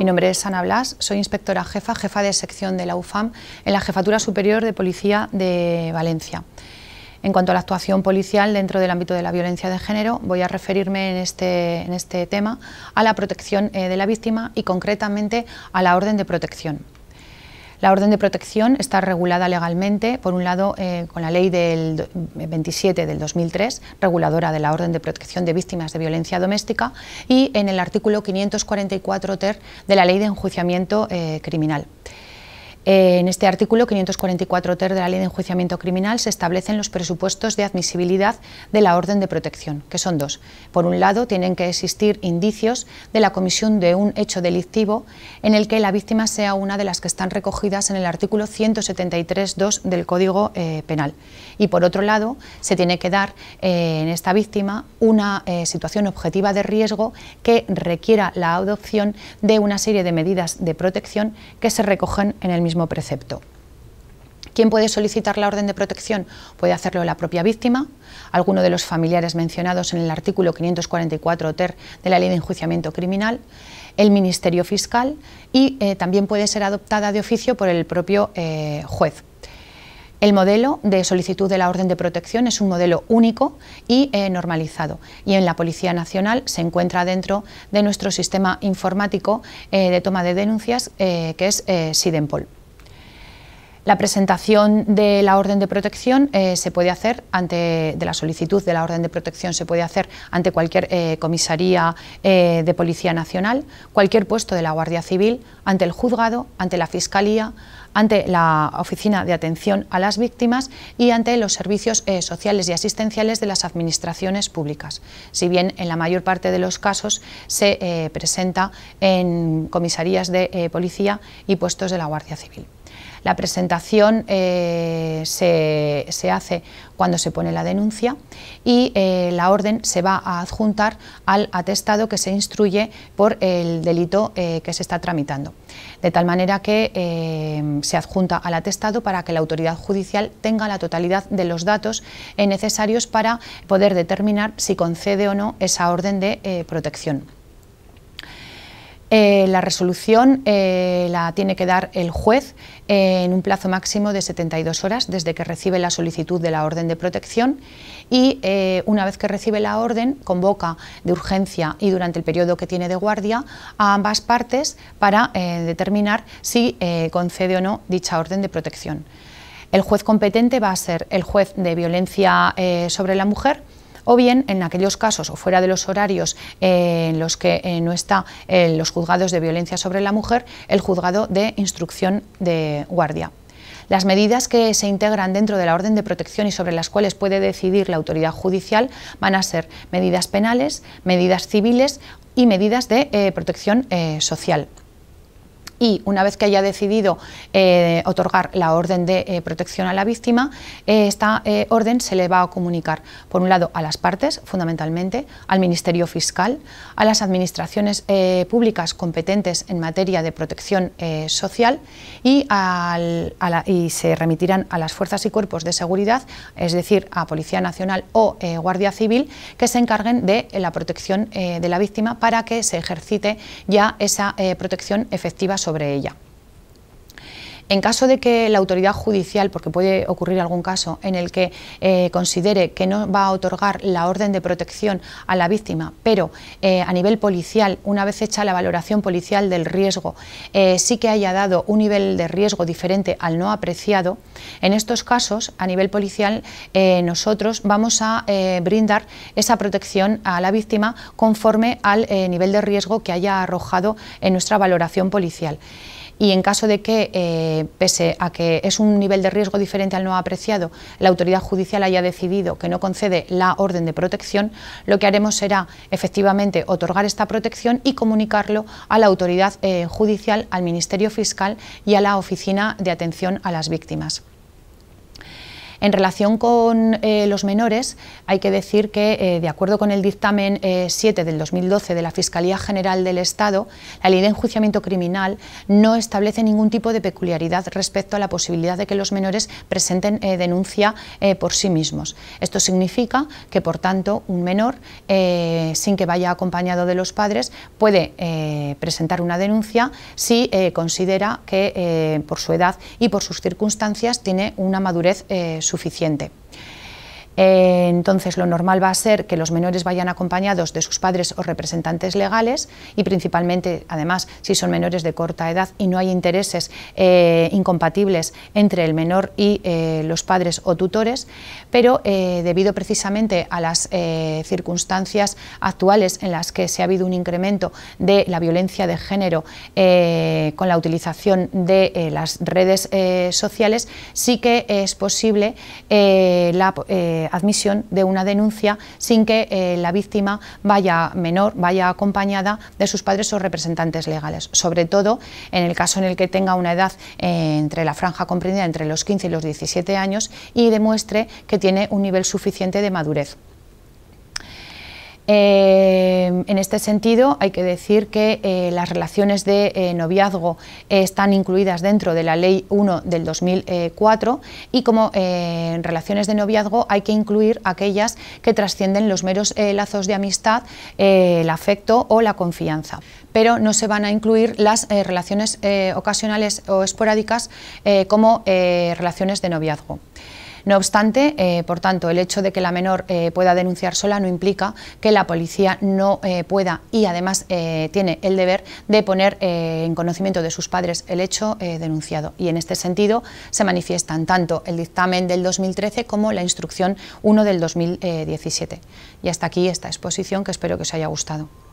Mi nombre es Ana Blas, soy inspectora jefa, jefa de sección de la UFAM en la Jefatura Superior de Policía de Valencia. En cuanto a la actuación policial dentro del ámbito de la violencia de género, voy a referirme en este, en este tema a la protección eh, de la víctima y concretamente a la orden de protección. La orden de protección está regulada legalmente, por un lado, eh, con la ley del 27 del 2003, reguladora de la orden de protección de víctimas de violencia doméstica, y en el artículo 544 ter de la ley de enjuiciamiento eh, criminal. Eh, en este artículo 544 ter de la Ley de Enjuiciamiento Criminal se establecen los presupuestos de admisibilidad de la orden de protección, que son dos. Por un lado, tienen que existir indicios de la comisión de un hecho delictivo en el que la víctima sea una de las que están recogidas en el artículo 173.2 del Código eh, Penal. Y por otro lado, se tiene que dar eh, en esta víctima una situación objetiva de riesgo que requiera la adopción de una serie de medidas de protección que se recogen en el mismo precepto. ¿Quién puede solicitar la orden de protección? Puede hacerlo la propia víctima, alguno de los familiares mencionados en el artículo 544 ter de la Ley de Enjuiciamiento Criminal, el Ministerio Fiscal y eh, también puede ser adoptada de oficio por el propio eh, juez. El modelo de solicitud de la orden de protección es un modelo único y eh, normalizado y en la Policía Nacional se encuentra dentro de nuestro sistema informático de toma de denuncias que es SIDEMPOL. La presentación de la orden de protección eh, se puede hacer ante, la solicitud de la orden de protección se puede hacer ante cualquier eh, comisaría eh, de Policía Nacional, cualquier puesto de la Guardia Civil, ante el juzgado, ante la Fiscalía, ante la Oficina de Atención a las Víctimas y ante los servicios sociales y asistenciales de las administraciones públicas. Si bien en la mayor parte de los casos se presenta en comisarías de policía y puestos de la Guardia Civil. La presentación eh, se, hace cuando se pone la denuncia y eh, la orden se va a adjuntar al atestado que se instruye por el delito eh, que se está tramitando. De tal manera que se adjunta al atestado para que la autoridad judicial tenga la totalidad de los datos necesarios para poder determinar si concede o no esa orden de protección. Eh, la resolución eh, la tiene que dar el juez eh, en un plazo máximo de 72 horas desde que recibe la solicitud de la orden de protección y una vez que recibe la orden convoca de urgencia y durante el periodo que tiene de guardia a ambas partes para determinar si concede o no dicha orden de protección. El juez competente va a ser el juez de violencia sobre la mujer o bien en aquellos casos o fuera de los horarios eh, en los que eh, no están eh, los juzgados de violencia sobre la mujer, el juzgado de instrucción de guardia. Las medidas que se integran dentro de la orden de protección y sobre las cuales puede decidir la autoridad judicial van a ser medidas penales, medidas civiles y medidas de protección social y una vez que haya decidido eh, otorgar la orden de eh, protección a la víctima, eh, esta orden se le va a comunicar, por un lado, a las partes, fundamentalmente, al Ministerio Fiscal, a las administraciones públicas competentes en materia de protección social y, y, se remitirán a las fuerzas y cuerpos de seguridad, es decir, a Policía Nacional o Guardia Civil, que se encarguen de la protección de la víctima para que se ejercite ya esa protección efectiva sobre ella. En caso de que la autoridad judicial, porque puede ocurrir algún caso en el que eh, considere que no va a otorgar la orden de protección a la víctima, pero eh, a nivel policial, una vez hecha la valoración policial del riesgo, eh, sí que haya dado un nivel de riesgo diferente al no apreciado, en estos casos, a nivel policial, nosotros vamos a brindar esa protección a la víctima conforme al nivel de riesgo que haya arrojado en nuestra valoración policial y en caso de que, eh, pese a que es un nivel de riesgo diferente al no apreciado, la autoridad judicial haya decidido que no concede la orden de protección, lo que haremos será efectivamente otorgar esta protección y comunicarlo a la autoridad eh, judicial, al Ministerio Fiscal y a la Oficina de Atención a las Víctimas. En relación con eh, los menores, hay que decir que, eh, de acuerdo con el dictamen 7 eh, del 2012 de la Fiscalía General del Estado, la ley de enjuiciamiento criminal no establece ningún tipo de peculiaridad respecto a la posibilidad de que los menores presenten denuncia por sí mismos. Esto significa que, por tanto, un menor, sin que vaya acompañado de los padres, puede presentar una denuncia si considera que, por su edad y por sus circunstancias, tiene una madurez suficiente suficiente. Eh, entonces, lo normal va a ser que los menores vayan acompañados de sus padres o representantes legales y principalmente, además, si son menores de corta edad y no hay intereses eh, incompatibles entre el menor y eh, los padres o tutores, pero debido precisamente a las circunstancias actuales en las que se ha habido un incremento de la violencia de género con la utilización de las redes sociales, sí que es posible la admisión de una denuncia sin que eh, la víctima vaya menor, vaya acompañada de sus padres o representantes legales, sobre todo en el caso en el que tenga una edad eh, entre la franja comprendida entre los 15 y los 17 años y demuestre que tiene un nivel suficiente de madurez. Eh, en este sentido, hay que decir que eh, las relaciones de eh, noviazgo están incluidas dentro de la Ley 1 del 2004 y como en relaciones de noviazgo hay que incluir aquellas que trascienden los meros lazos de amistad, el afecto o la confianza. Pero no se van a incluir las relaciones ocasionales o esporádicas como relaciones de noviazgo. No obstante, eh, por tanto, el hecho de que la menor eh, pueda denunciar sola no implica que la policía no eh, pueda y además tiene el deber de poner en conocimiento de sus padres el hecho denunciado. Y en este sentido se manifiestan tanto el dictamen del 2013 como la instrucción 1 del 2017. Y hasta aquí esta exposición que espero que os haya gustado.